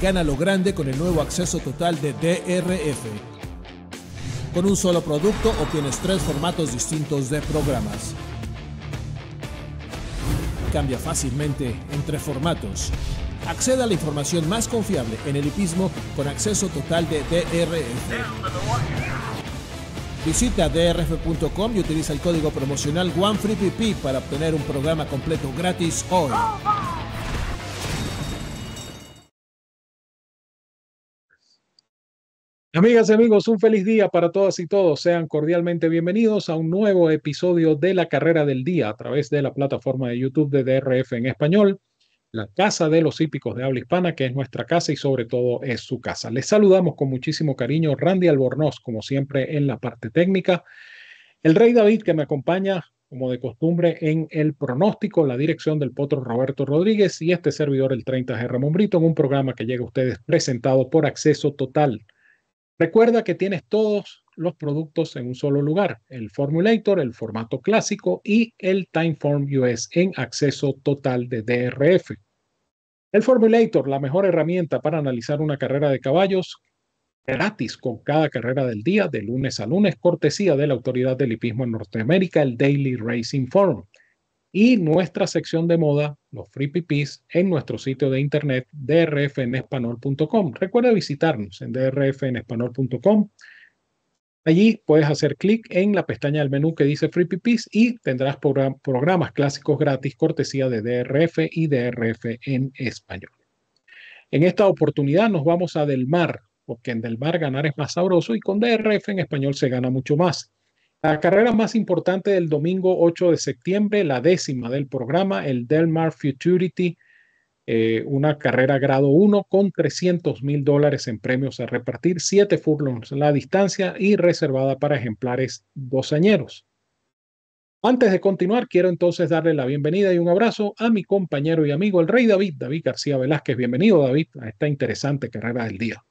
gana lo grande con el nuevo acceso total de DRF. Con un solo producto obtienes tres formatos distintos de programas. Cambia fácilmente entre formatos. Acceda a la información más confiable en el hipismo con acceso total de DRF. Visita drf.com y utiliza el código promocional OneFreePP para obtener un programa completo gratis hoy. Amigas y amigos, un feliz día para todas y todos. Sean cordialmente bienvenidos a un nuevo episodio de La Carrera del Día a través de la plataforma de YouTube de DRF en español, la Casa de los Hípicos de Habla Hispana, que es nuestra casa y sobre todo es su casa. Les saludamos con muchísimo cariño Randy Albornoz, como siempre en la parte técnica, el Rey David que me acompaña como de costumbre en el pronóstico, la dirección del potro Roberto Rodríguez y este servidor el 30 G Ramón Brito en un programa que llega a ustedes presentado por Acceso Total Recuerda que tienes todos los productos en un solo lugar, el Formulator, el formato clásico y el Timeform US en acceso total de DRF. El Formulator, la mejor herramienta para analizar una carrera de caballos gratis con cada carrera del día, de lunes a lunes, cortesía de la Autoridad del Hipismo en Norteamérica, el Daily Racing Forum y nuestra sección de moda, los Free pipis, en nuestro sitio de internet drfnespanol.com. Recuerda visitarnos en drfnespanol.com. Allí puedes hacer clic en la pestaña del menú que dice Free pipis y tendrás programas clásicos gratis cortesía de DRF y DRF en español. En esta oportunidad nos vamos a Del Mar, porque en Del Mar ganar es más sabroso y con DRF en español se gana mucho más. La carrera más importante del domingo 8 de septiembre, la décima del programa, el Delmar Futurity, eh, una carrera grado 1 con 300 mil dólares en premios a repartir, 7 furlongs la distancia y reservada para ejemplares dosañeros. Antes de continuar, quiero entonces darle la bienvenida y un abrazo a mi compañero y amigo, el Rey David, David García Velázquez. Bienvenido, David, a esta interesante carrera del día.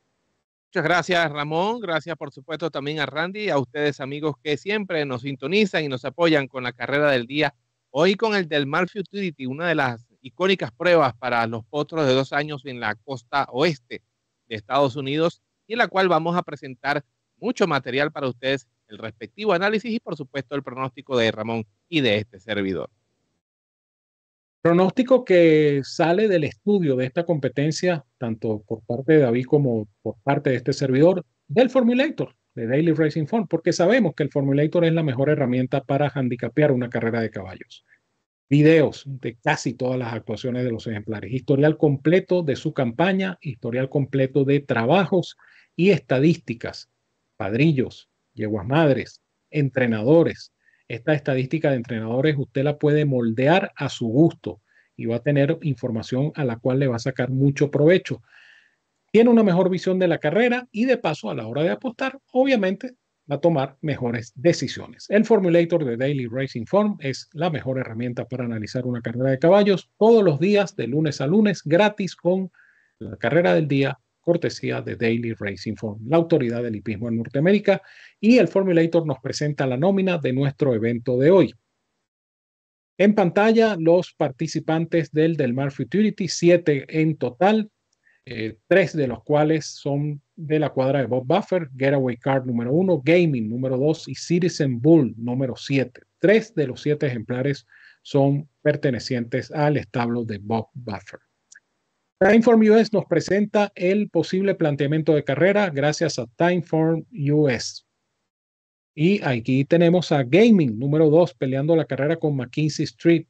Muchas gracias Ramón, gracias por supuesto también a Randy, y a ustedes amigos que siempre nos sintonizan y nos apoyan con la carrera del día. Hoy con el del Mar Futurity, una de las icónicas pruebas para los potros de dos años en la costa oeste de Estados Unidos y en la cual vamos a presentar mucho material para ustedes, el respectivo análisis y por supuesto el pronóstico de Ramón y de este servidor. Pronóstico que sale del estudio de esta competencia, tanto por parte de David como por parte de este servidor, del Formulator, de Daily Racing Form, porque sabemos que el Formulator es la mejor herramienta para handicapear una carrera de caballos. Videos de casi todas las actuaciones de los ejemplares, historial completo de su campaña, historial completo de trabajos y estadísticas, padrillos, yeguas madres, entrenadores, esta estadística de entrenadores usted la puede moldear a su gusto y va a tener información a la cual le va a sacar mucho provecho. Tiene una mejor visión de la carrera y de paso a la hora de apostar, obviamente va a tomar mejores decisiones. El Formulator de Daily Racing Form es la mejor herramienta para analizar una carrera de caballos todos los días, de lunes a lunes, gratis con la carrera del día, cortesía de Daily Racing Form, la autoridad del hipismo en Norteamérica, y el Formulator nos presenta la nómina de nuestro evento de hoy. En pantalla, los participantes del Del Mar Futurity, siete en total, eh, tres de los cuales son de la cuadra de Bob Buffer, Getaway Card número uno, Gaming número dos y Citizen Bull número siete. Tres de los siete ejemplares son pertenecientes al establo de Bob Buffer. Timeform US nos presenta el posible planteamiento de carrera gracias a Timeform US. Y aquí tenemos a Gaming, número 2, peleando la carrera con McKinsey Street.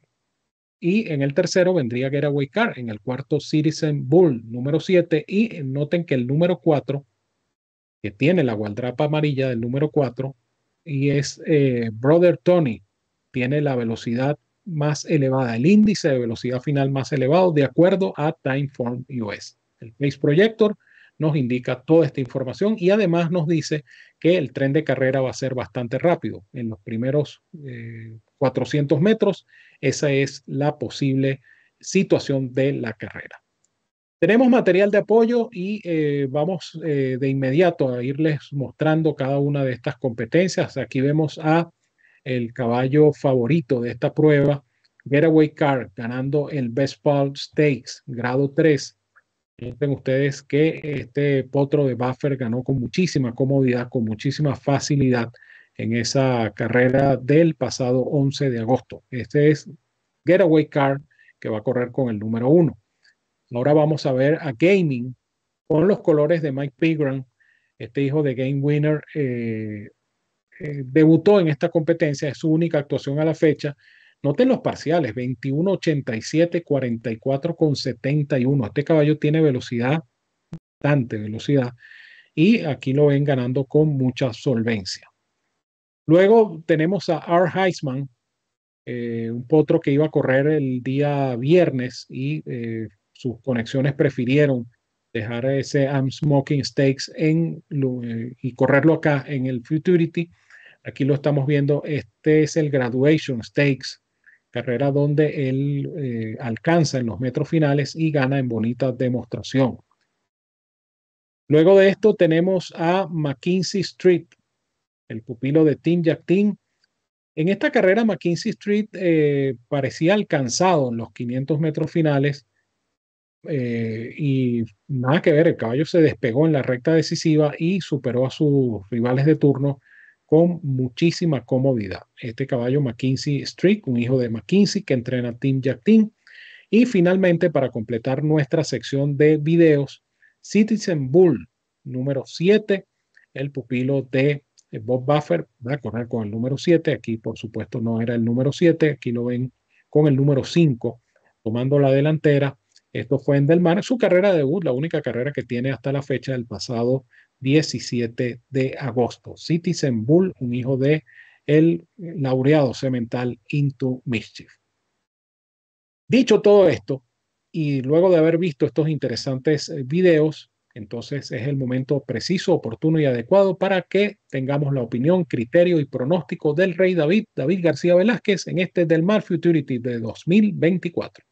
Y en el tercero vendría Getaway Car, en el cuarto Citizen Bull, número 7. Y noten que el número 4, que tiene la gualdrapa amarilla del número 4, y es eh, Brother Tony, tiene la velocidad más elevada, el índice de velocidad final más elevado de acuerdo a Timeform US. El Pace Projector nos indica toda esta información y además nos dice que el tren de carrera va a ser bastante rápido. En los primeros 400 eh, metros, esa es la posible situación de la carrera. Tenemos material de apoyo y eh, vamos eh, de inmediato a irles mostrando cada una de estas competencias. Aquí vemos a el caballo favorito de esta prueba, Getaway Car, ganando el Best Ball Stakes, grado 3. ustedes que este potro de Buffer ganó con muchísima comodidad, con muchísima facilidad en esa carrera del pasado 11 de agosto. Este es Getaway Car, que va a correr con el número 1. Ahora vamos a ver a Gaming con los colores de Mike Pigran, este hijo de Game Winner, eh, eh, debutó en esta competencia, es su única actuación a la fecha. Noten los parciales, 21.87, 44.71. Este caballo tiene velocidad, bastante velocidad, y aquí lo ven ganando con mucha solvencia. Luego tenemos a R. Heisman, eh, un potro que iba a correr el día viernes y eh, sus conexiones prefirieron dejar ese I'm Smoking Stakes en, y correrlo acá en el Futurity. Aquí lo estamos viendo, este es el Graduation Stakes, carrera donde él eh, alcanza en los metros finales y gana en bonita demostración. Luego de esto tenemos a McKinsey Street, el pupilo de Tim Team. En esta carrera McKinsey Street eh, parecía alcanzado en los 500 metros finales eh, y nada que ver, el caballo se despegó en la recta decisiva y superó a sus rivales de turno muchísima comodidad. Este caballo McKinsey Streak, un hijo de McKinsey que entrena Team Jack Team. Y finalmente, para completar nuestra sección de videos, Citizen Bull, número 7, el pupilo de Bob Buffer, va a correr con el número 7. Aquí, por supuesto, no era el número 7, aquí lo ven con el número 5, tomando la delantera. Esto fue en Del Mar, su carrera de debut, la única carrera que tiene hasta la fecha del pasado 17 de agosto. Citizen Bull, un hijo de el laureado semental Into Mischief. Dicho todo esto, y luego de haber visto estos interesantes eh, videos, entonces es el momento preciso, oportuno y adecuado para que tengamos la opinión, criterio y pronóstico del rey David, David García Velázquez, en este del Mar Futurity de 2024.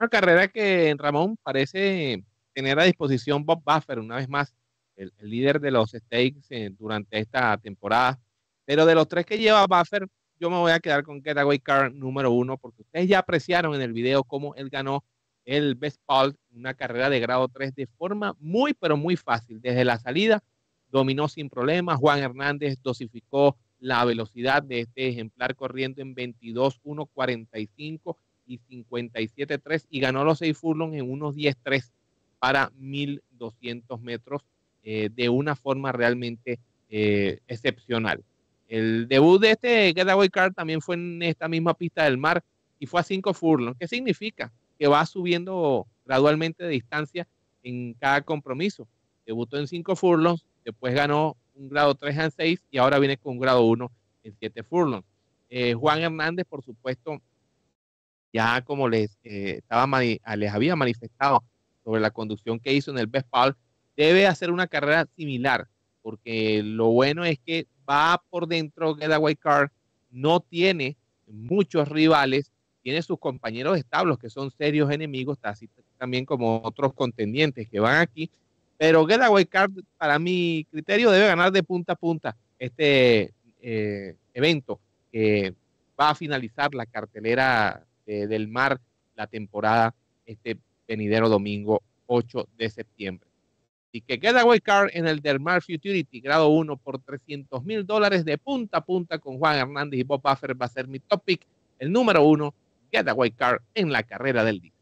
Una carrera que Ramón parece tener a disposición Bob Buffer una vez más el, líder de los stakes eh, durante esta temporada. Pero de los tres que lleva Buffer, yo me voy a quedar con Getaway Car número uno, porque ustedes ya apreciaron en el video cómo él ganó el Best Paul, una carrera de grado 3 de forma muy, pero muy fácil. Desde la salida dominó sin problemas. Juan Hernández dosificó la velocidad de este ejemplar corriendo en 22, 1, 45 y 57, 3 y ganó los 6 furlongs en unos 10, 3 para 1200 metros. Eh, de una forma realmente eh, excepcional. El debut de este Getaway Car también fue en esta misma pista del mar y fue a 5 furlongs. ¿Qué significa? Que va subiendo gradualmente de distancia en cada compromiso. Debutó en 5 furlongs, después ganó un grado 3 en 6 y ahora viene con un grado 1 en 7 furlongs. Eh, Juan Hernández, por supuesto, ya como les, estaba, les había manifestado sobre la conducción que hizo en el Best Pal, debe hacer una carrera similar, porque lo bueno es que va por dentro Getaway Card, no tiene muchos rivales, tiene sus compañeros establos que son serios enemigos, así también como otros contendientes que van aquí, pero Getaway Card, para mi criterio, debe ganar de punta a punta este eh, evento que va a finalizar la cartelera eh, del mar la temporada este venidero domingo 8 de septiembre. Y que Getaway Car en el Del Mar Futurity, grado 1, por 300 mil dólares de punta a punta con Juan Hernández y Bob Buffer va a ser mi topic. El número 1, Getaway Car en la carrera del día.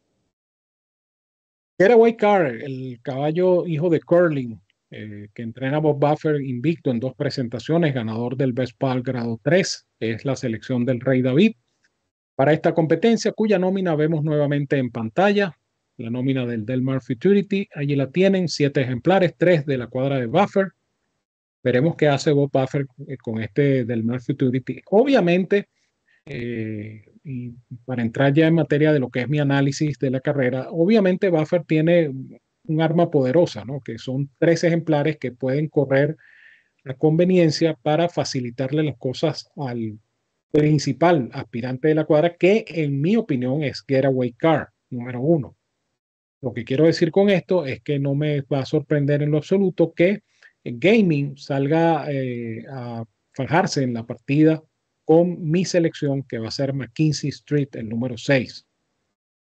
Getaway Car, el caballo hijo de Curling, eh, que entrena Bob Buffer invicto en dos presentaciones, ganador del Best Pal, grado 3, es la selección del Rey David. Para esta competencia, cuya nómina vemos nuevamente en pantalla, la nómina del Delmar Futurity. Allí la tienen, siete ejemplares, tres de la cuadra de Buffer. Veremos qué hace Bob Buffer eh, con este Delmar Futurity. Obviamente, eh, y para entrar ya en materia de lo que es mi análisis de la carrera, obviamente Buffer tiene un arma poderosa, ¿no? que son tres ejemplares que pueden correr a conveniencia para facilitarle las cosas al principal aspirante de la cuadra, que en mi opinión es Getaway Car, número uno. Lo que quiero decir con esto es que no me va a sorprender en lo absoluto que gaming salga eh, a fajarse en la partida con mi selección que va a ser McKinsey Street, el número 6.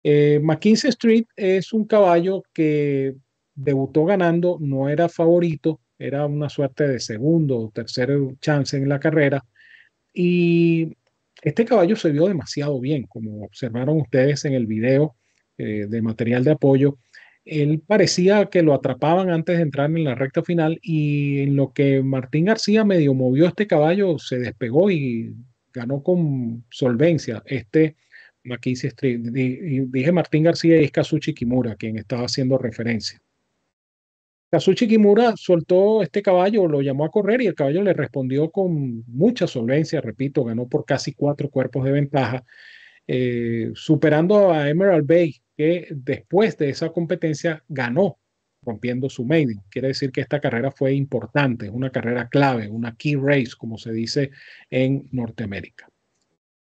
Eh, McKinsey Street es un caballo que debutó ganando, no era favorito, era una suerte de segundo o tercer chance en la carrera. Y este caballo se vio demasiado bien, como observaron ustedes en el video eh, de material de apoyo, él parecía que lo atrapaban antes de entrar en la recta final y en lo que Martín García medio movió este caballo, se despegó y ganó con solvencia este Mackenzie Street. Dije Martín García y es Kazuchi Kimura, quien estaba haciendo referencia. Kazuchi Kimura soltó este caballo, lo llamó a correr y el caballo le respondió con mucha solvencia, repito, ganó por casi cuatro cuerpos de ventaja. Eh, superando a Emerald Bay, que después de esa competencia ganó rompiendo su maiden. Quiere decir que esta carrera fue importante, una carrera clave, una key race, como se dice en Norteamérica.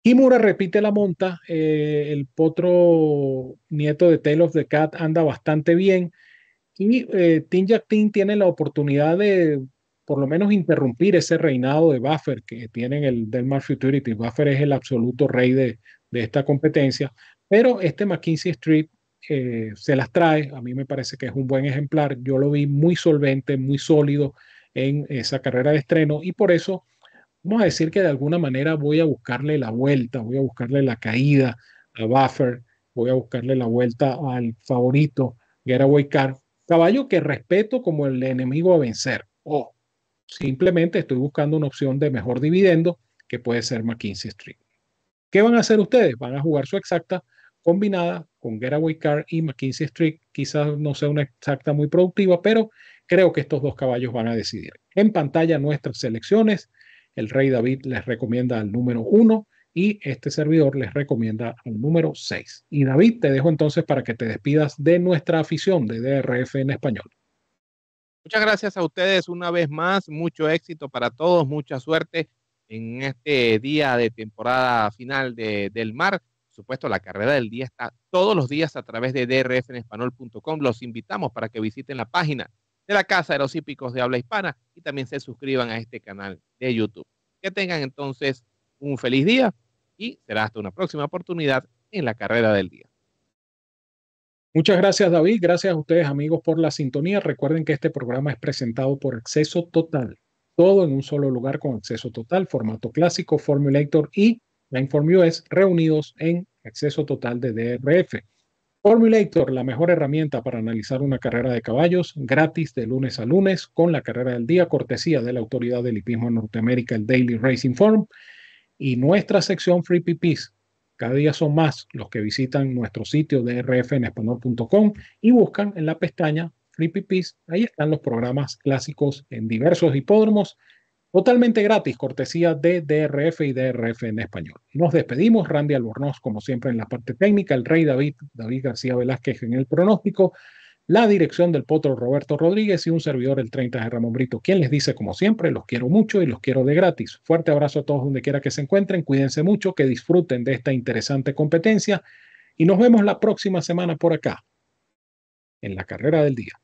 Kimura repite la monta, eh, el potro nieto de Tail of the Cat anda bastante bien y eh, Tim Jack tiene la oportunidad de por lo menos interrumpir ese reinado de Buffer que tienen el Delmar Futurity. Buffer es el absoluto rey de, de esta competencia, pero este McKinsey Street eh, se las trae, a mí me parece que es un buen ejemplar, yo lo vi muy solvente, muy sólido en esa carrera de estreno y por eso vamos a decir que de alguna manera voy a buscarle la vuelta, voy a buscarle la caída a Buffer, voy a buscarle la vuelta al favorito Getaway Car, caballo que respeto como el enemigo a vencer o simplemente estoy buscando una opción de mejor dividendo que puede ser McKinsey Street. ¿Qué van a hacer ustedes? Van a jugar su exacta combinada con Getaway Car y McKinsey Street. Quizás no sea una exacta muy productiva, pero creo que estos dos caballos van a decidir. En pantalla nuestras selecciones. El rey David les recomienda al número uno y este servidor les recomienda al número seis. Y David, te dejo entonces para que te despidas de nuestra afición de DRF en español. Muchas gracias a ustedes una vez más, mucho éxito para todos, mucha suerte en este día de temporada final del mar. Por supuesto, la carrera del día está todos los días a través de drfenespanol.com. Los invitamos para que visiten la página de la Casa de los Hípicos de Habla Hispana y también se suscriban a este canal de YouTube. Que tengan entonces un feliz día y será hasta una próxima oportunidad en la carrera del día. Muchas gracias David, gracias a ustedes amigos por la sintonía. Recuerden que este programa es presentado por Acceso Total todo en un solo lugar con acceso total, formato clásico, Formulator y La es reunidos en acceso total de DRF. Formulator, la mejor herramienta para analizar una carrera de caballos, gratis de lunes a lunes, con la carrera del día, cortesía de la Autoridad del Hipismo en Norteamérica, el Daily Racing Form, y nuestra sección Free PPs. Cada día son más los que visitan nuestro sitio en español.com y buscan en la pestaña Pipis, ahí están los programas clásicos en diversos hipódromos, totalmente gratis, cortesía de DRF y DRF en español. Nos despedimos, Randy Albornoz, como siempre, en la parte técnica, el Rey David, David García Velázquez en el pronóstico, la dirección del potro Roberto Rodríguez y un servidor, el 30 de Ramón Brito, quien les dice, como siempre, los quiero mucho y los quiero de gratis. Fuerte abrazo a todos donde quiera que se encuentren, cuídense mucho, que disfruten de esta interesante competencia y nos vemos la próxima semana por acá, en la carrera del día.